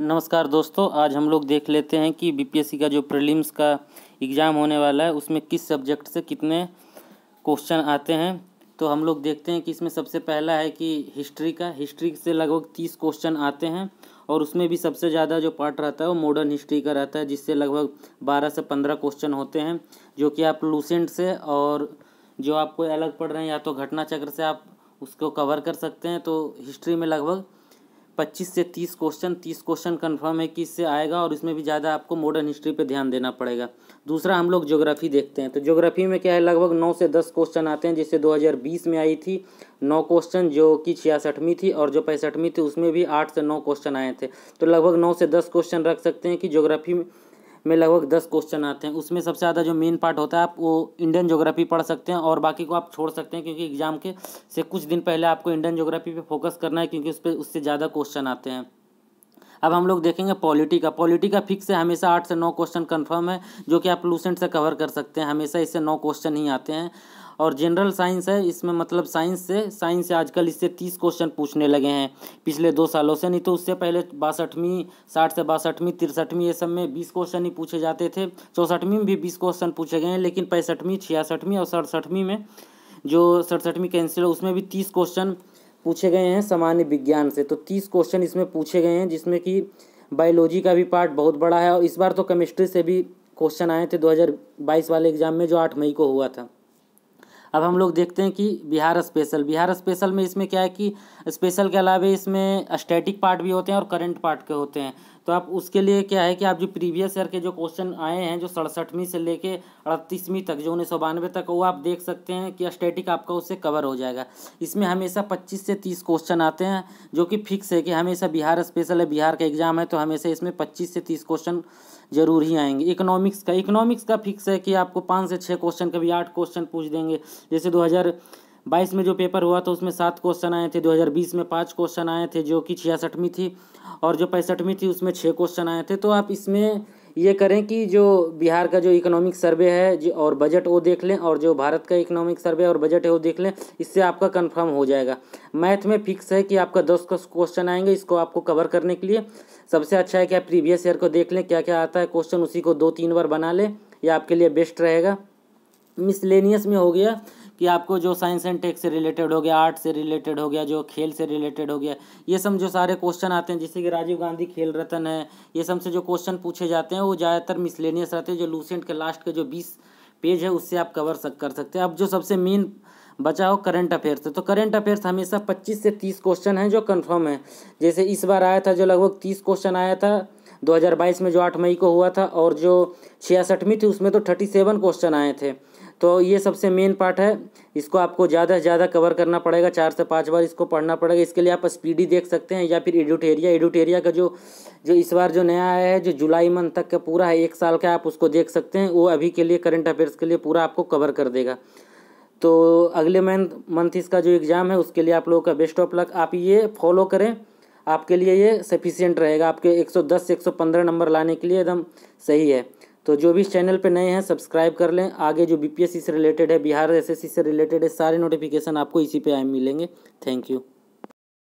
नमस्कार दोस्तों आज हम लोग देख लेते हैं कि बीपीएससी का जो प्रीलिम्स का एग्ज़ाम होने वाला है उसमें किस सब्जेक्ट से कितने क्वेश्चन आते हैं तो हम लोग देखते हैं कि इसमें सबसे पहला है कि हिस्ट्री का हिस्ट्री से लगभग तीस क्वेश्चन आते हैं और उसमें भी सबसे ज़्यादा जो पार्ट रहता है वो मॉडर्न हिस्ट्री का रहता है जिससे लगभग बारह से पंद्रह क्वेश्चन होते हैं जो कि आप लूसेंट से और जो आपको अलग पढ़ रहे हैं या तो घटना चक्र से आप उसको कवर कर सकते हैं तो हिस्ट्री में लगभग पच्चीस से तीस क्वेश्चन तीस क्वेश्चन कन्फर्म है कि इससे आएगा और इसमें भी ज़्यादा आपको मॉडर्न हिस्ट्री पर ध्यान देना पड़ेगा दूसरा हम लोग ज्योग्राफी देखते हैं तो ज्योग्राफी में क्या है लगभग नौ से दस क्वेश्चन आते हैं जिससे बीस में आई थी नौ क्वेश्चन जो कि छियासठवीं थी और जो पैंसठवीं थी उसमें भी आठ से नौ क्वेश्चन आए थे तो लगभग नौ से दस क्वेश्चन रख सकते हैं कि ज्योग्राफी में में लगभग दस क्वेश्चन आते हैं उसमें सबसे ज़्यादा जो मेन पार्ट होता है आप वो इंडियन ज्योग्राफी पढ़ सकते हैं और बाकी को आप छोड़ सकते हैं क्योंकि एग्जाम के से कुछ दिन पहले आपको इंडियन ज्योग्राफी पे फोकस करना है क्योंकि उस पर उससे ज़्यादा क्वेश्चन आते हैं अब हम लोग देखेंगे पॉलिटी का पॉलिटी का फिक्स है हमेशा आठ से नौ क्वेश्चन कन्फर्म है जो कि आप लूसेंट से कवर कर सकते हैं हमेशा इससे नौ क्वेश्चन ही आते हैं और जनरल साइंस है इसमें मतलब साइंस से साइंस से आजकल इससे तीस क्वेश्चन पूछने लगे हैं पिछले दो सालों से नहीं तो उससे पहले बासठवीं साठ से बासठवीं तिरसठवीं ये सब में बीस क्वेश्चन ही पूछे जाते थे चौसठवीं में भी बीस क्वेश्चन पूछे गए हैं लेकिन पैंसठवीं छियासठवीं और सड़सठवीं में जो सड़सठवीं कैंसिल है उसमें भी तीस क्वेश्चन पूछे गए हैं सामान्य विज्ञान से तो तीस क्वेश्चन इसमें पूछे गए हैं जिसमें कि बायोलॉजी का भी पार्ट बहुत बड़ा है और इस बार तो केमिस्ट्री से भी क्वेश्चन आए थे 2022 वाले एग्जाम में जो आठ मई को हुआ था अब हम लोग देखते हैं कि बिहार स्पेशल बिहार स्पेशल में इसमें क्या है कि स्पेशल के अलावा इसमें स्टैटिक पार्ट भी होते हैं और करंट पार्ट के होते हैं तो आप उसके लिए क्या है कि आप जो प्रीवियस ईयर के जो क्वेश्चन आए हैं जो सड़सठवीं से लेके अड़तीसवीं तक जो उन्नीस सौ बानवे तक वो आप देख सकते हैं कि स्टैटिक आपका उससे कवर हो जाएगा इसमें हमेशा पच्चीस से तीस क्वेश्चन आते हैं जो कि फिक्स है कि हमेशा बिहार स्पेशल है बिहार का एग्जाम है तो हमेशा इसमें पच्चीस से तीस क्वेश्चन जरूर ही आएंगे इकोनॉमिक्स का इकोनॉमिक्स का फिक्स है कि आपको पाँच से छः क्वेश्चन कभी आठ क्वेश्चन पूछ देंगे जैसे दो हज़ार बाईस में जो पेपर हुआ था तो उसमें सात क्वेश्चन आए थे 2020 में पाँच क्वेश्चन आए थे जो कि छियासठवीं थी और जो पैंसठवीं थी उसमें छः क्वेश्चन आए थे तो आप इसमें ये करें कि जो बिहार का जो इकोनॉमिक सर्वे है और बजट वो देख लें और जो भारत का इकोनॉमिक सर्वे और बजट है वो देख लें इससे आपका कंफर्म हो जाएगा मैथ में फिक्स है कि आपका दस क्वेश्चन आएंगे इसको आपको कवर करने के लिए सबसे अच्छा है कि आप प्रीवियस ईयर को देख लें क्या क्या आता है क्वेश्चन उसी को दो तीन बार बना लें यह आपके लिए बेस्ट रहेगा मिसलेनियस में हो गया कि आपको जो साइंस एंड टेक से रिलेटेड हो गया आर्ट से रिलेटेड हो गया जो खेल से रिलेटेड हो गया ये सब जो सारे क्वेश्चन आते हैं जैसे कि राजीव गांधी खेल रत्न है ये सब से जो क्वेश्चन पूछे जाते हैं वो ज़्यादातर मिसलेनियस रहते हैं जो लूसेंट के लास्ट के जो बीस पेज है उससे आप कवर सक कर सकते हैं अब जो सबसे मेन बचा हो करंट अफेयर्स तो करंट अफेयर्स हमेशा 25 से 30 क्वेश्चन हैं जो कंफर्म है जैसे इस बार आया था जो लगभग 30 क्वेश्चन आया था 2022 में जो 8 मई को हुआ था और जो छियासठवीं थी उसमें तो 37 क्वेश्चन आए थे तो ये सबसे मेन पार्ट है इसको आपको ज़्यादा से ज़्यादा कवर करना पड़ेगा चार से पाँच बार इसको पढ़ना पड़ेगा इसके लिए आप स्पीडी देख सकते हैं या फिर एडुटेरिया एडुटेरिया का जो जो इस बार जो नया आया है जो जुलाई मंथ तक का पूरा है एक साल का आप उसको देख सकते हैं वो अभी के लिए करंट अफेयर्स के लिए पूरा आपको कवर कर देगा तो अगले मंथ मंथ इसका जो एग्ज़ाम है उसके लिए आप लोगों का बेस्ट ऑफ लक आप ये फॉलो करें आपके लिए ये सफिशियंट रहेगा आपके 110 से 115 नंबर लाने के लिए एकदम सही है तो जो भी इस चैनल पे नए हैं सब्सक्राइब कर लें आगे जो बीपीएससी से रिलेटेड है बिहार एसएससी से रिलेटेड है सारे नोटिफिकेशन आपको इसी पे आए मिलेंगे थैंक यू